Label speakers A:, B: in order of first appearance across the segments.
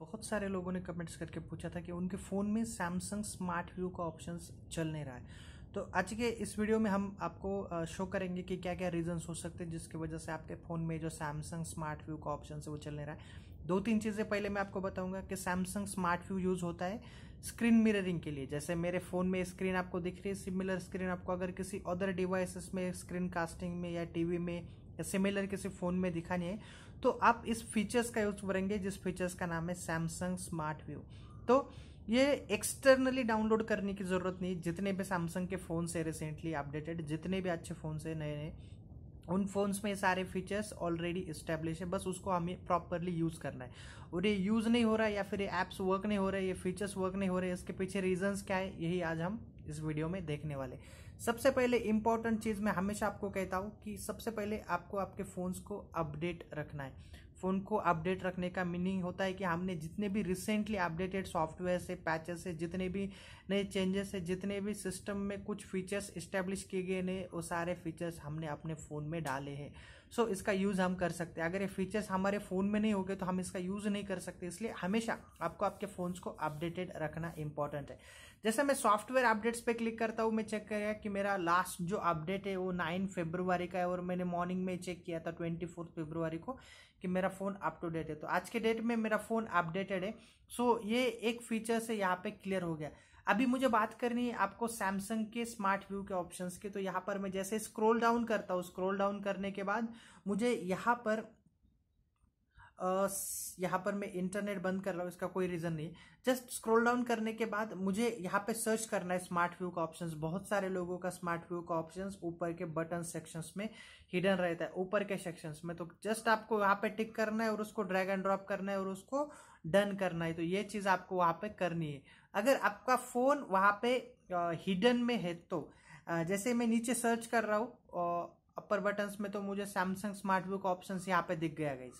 A: बहुत सारे लोगों ने कमेंट्स करके पूछा था कि उनके फ़ोन में सैमसंग स्मार्ट व्यू का ऑप्शन चल नहीं रहा है तो आज के इस वीडियो में हम आपको शो करेंगे कि क्या क्या रीजंस हो सकते हैं जिसकी वजह से आपके फ़ोन में जो सैमसंग स्मार्ट व्यू का ऑप्शन है वो चल नहीं रहा है दो तीन चीज़ें पहले मैं आपको बताऊंगा कि सैमसंग स्मार्ट व्यू यूज़ होता है स्क्रीन मिररिंग के लिए जैसे मेरे फ़ोन में स्क्रीन आपको दिख रही है सिमिलर स्क्रीन आपको अगर किसी अदर डिवाइसेस में स्क्रीन कास्टिंग में या टीवी में या सिमिलर किसी फ़ोन में दिखा नहीं है तो आप इस फीचर्स का यूज़ करेंगे जिस फीचर्स का नाम है सैमसंग स्मार्ट व्यू तो ये एक्सटर्नली डाउनलोड करने की ज़रूरत नहीं जितने भी सैमसंग के फ़ोन्स है रिसेंटली अपडेटेड जितने भी अच्छे फ़ोन है नए नए उन फ़ोन्स में सारे फीचर्स ऑलरेडी इस्टेब्लिश है बस उसको हमें प्रॉपरली यूज़ करना है और ये यूज़ नहीं हो रहा है या फिर ये ऐप्स वर्क नहीं हो रहे ये फीचर्स वर्क नहीं हो रहे इसके पीछे रीजंस क्या है यही आज हम इस वीडियो में देखने वाले सबसे पहले इंपॉर्टेंट चीज़ मैं हमेशा आपको कहता हूँ कि सबसे पहले आपको आपके फ़ोन्स को अपडेट रखना है फ़ोन को अपडेट रखने का मीनिंग होता है कि हमने जितने भी रिसेंटली अपडेटेड सॉफ्टवेयर से पैचेस से जितने भी नए चेंजेस है जितने भी सिस्टम में कुछ फीचर्स इस्टेब्लिश किए गए ने वो सारे फीचर्स हमने अपने फ़ोन में डाले हैं सो so, इसका यूज़ हम कर सकते हैं अगर ये फीचर्स हमारे फ़ोन में नहीं हो गए तो हम इसका यूज़ नहीं कर सकते इसलिए हमेशा आपको आपके फ़ोन्स को अपडेटेड रखना इंपॉर्टेंट है जैसे मैं सॉफ्टवेयर अपडेट्स पे क्लिक करता हूँ मैं चेक कर कि मेरा लास्ट जो अपडेट है वो नाइन फेब्रुवरी का है और मैंने मॉर्निंग में चेक किया था ट्वेंटी फोर्थ फेब्रुवरी को कि मेरा फ़ोन अप टू डेट है तो आज के डेट में मेरा फ़ोन अपडेटेड है सो so, ये एक फीचर से यहाँ पे क्लियर हो गया अभी मुझे बात करनी है आपको सैमसंग के स्मार्ट व्यू के ऑप्शंस की तो यहाँ पर मैं जैसे स्क्रॉल डाउन करता हूँ स्क्रॉल डाउन करने के बाद मुझे यहाँ पर यहाँ पर मैं इंटरनेट बंद कर रहा हूँ इसका कोई रीज़न नहीं जस्ट स्क्रॉल डाउन करने के बाद मुझे यहाँ पे सर्च करना है स्मार्ट व्यू का ऑप्शंस बहुत सारे लोगों का स्मार्ट व्यू का ऑप्शंस ऊपर के बटन सेक्शंस में हिडन रहता है ऊपर के सेक्शंस में तो जस्ट आपको वहाँ पे टिक करना है और उसको ड्रैग एंड ड्रॉप करना है और उसको डन करना है तो ये चीज़ आपको वहाँ पे करनी है अगर आपका फ़ोन वहाँ पे हिडन में है तो जैसे मैं नीचे सर्च कर रहा हूँ अपर बटन्स में तो मुझे सैमसंग स्मार्ट व्यू का ऑप्शन यहाँ पे दिख गया गई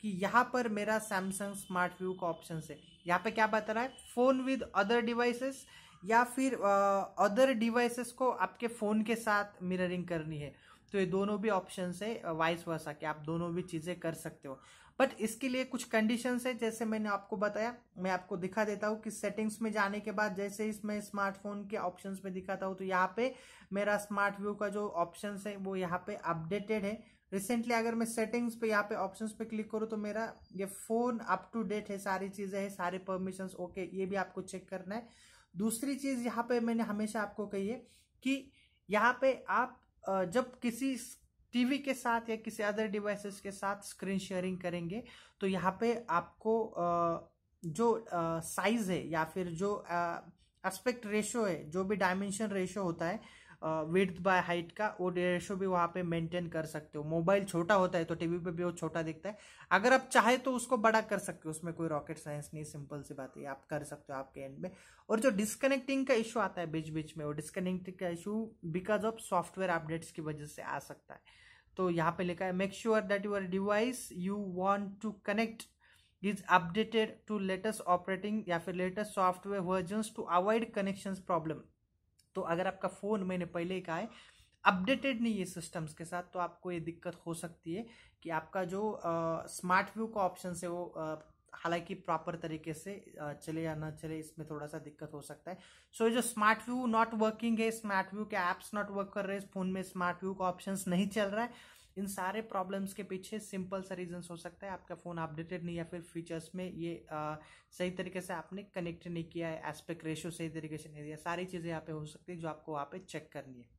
A: कि यहाँ पर मेरा सैमसंग स्मार्ट व्यू का ऑप्शन है यहाँ पे क्या बता रहा है फ़ोन विद अदर डिवाइसेस या फिर अदर uh, डिवाइसेस को आपके फ़ोन के साथ मिररिंग करनी है तो ये दोनों भी ऑप्शन है वाइस वर्सा कि आप दोनों भी चीज़ें कर सकते हो बट इसके लिए कुछ कंडीशन है जैसे मैंने आपको बताया मैं आपको दिखा देता हूँ कि सेटिंग्स में जाने के बाद जैसे इसमें स्मार्टफोन के ऑप्शन में दिखाता हूँ तो यहाँ पे मेरा स्मार्ट व्यू का जो ऑप्शन है वो यहाँ पे अपडेटेड है रिसेंटली अगर मैं सेटिंग्स पे यहाँ पे ऑप्शंस पे क्लिक करूँ तो मेरा ये फोन अप टू डेट है सारी चीज़ें हैं सारे परमिशंस ओके ये भी आपको चेक करना है दूसरी चीज़ यहाँ पे मैंने हमेशा आपको कही है कि यहाँ पे आप जब किसी टीवी के साथ या किसी अदर डिवाइसेस के साथ स्क्रीन शेयरिंग करेंगे तो यहाँ पे आपको जो साइज है या फिर जो एस्पेक्ट रेशो है जो भी डायमेंशन रेशो होता है विथ बाय हाइट का वो रेशो भी वहाँ पे मेंटेन कर सकते हो मोबाइल छोटा होता है तो टीवी पे भी वो छोटा दिखता है अगर आप चाहे तो उसको बड़ा कर सकते हो उसमें कोई रॉकेट साइंस नहीं सिंपल सी बात है आप कर सकते हो आपके एंड में और जो डिस्कनेक्टिंग का इशू आता है बीच बीच में वो डिस्कनेक्टिंग का issue because of software updates की वजह से आ सकता है तो यहाँ पे लिखा है make sure that your device you want to connect is updated to latest operating या फिर latest software version to avoid connection problem तो अगर आपका फ़ोन मैंने पहले ही कहा है अपडेटेड नहीं है सिस्टम्स के साथ तो आपको ये दिक्कत हो सकती है कि आपका जो स्मार्ट व्यू का ऑप्शन है वो हालांकि प्रॉपर तरीके से चले या ना चले इसमें थोड़ा सा दिक्कत हो सकता है सो so, जो स्मार्ट व्यू नॉट वर्किंग है स्मार्ट व्यू के ऐप्स नॉट वर्क कर रहे हैं फोन में स्मार्ट व्यू का ऑप्शन नहीं चल रहा है इन सारे प्रॉब्लम्स के पीछे सिंपल सा रीजन्स हो सकता है आपका फ़ोन अपडेटेड नहीं या फिर फीचर्स में ये आ, सही तरीके से आपने कनेक्ट नहीं किया है एस्पेक्ट रेशियो सही तरीके से नहीं दिया सारी चीज़ें यहाँ पे हो सकती है जो आपको वहाँ पे चेक करनी है